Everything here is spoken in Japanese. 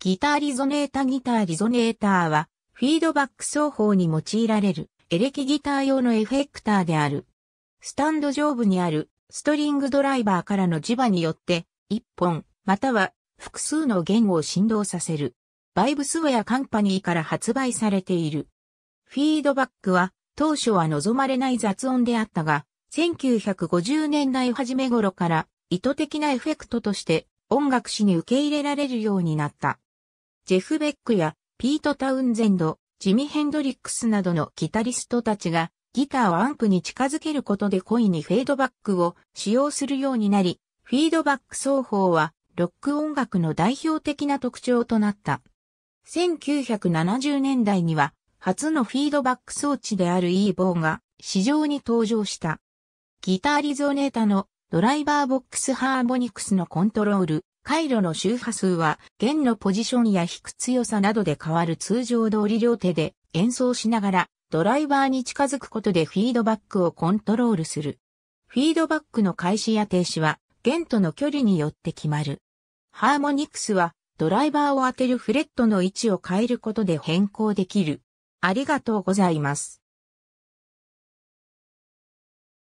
ギターリゾネータギターリゾネーターは、フィードバック奏法に用いられる、エレキギター用のエフェクターである。スタンド上部にある、ストリングドライバーからの磁場によって、一本、または複数の弦を振動させる。バイブスウェアカンパニーから発売されている。フィードバックは、当初は望まれない雑音であったが、1950年代初め頃から、意図的なエフェクトとして、音楽史に受け入れられるようになった。ジェフ・ベックやピート・タウンゼンド、ジミ・ヘンドリックスなどのギタリストたちがギターをアンプに近づけることで故意にフェードバックを使用するようになり、フィードバック奏法はロック音楽の代表的な特徴となった。1970年代には初のフィードバック装置である E ボーが市場に登場した。ギターリゾネータのドライバーボックスハーモニクスのコントロール、回路の周波数は弦のポジションや弾く強さなどで変わる通常通り両手で演奏しながらドライバーに近づくことでフィードバックをコントロールする。フィードバックの開始や停止は弦との距離によって決まる。ハーモニクスはドライバーを当てるフレットの位置を変えることで変更できる。ありがとうございます。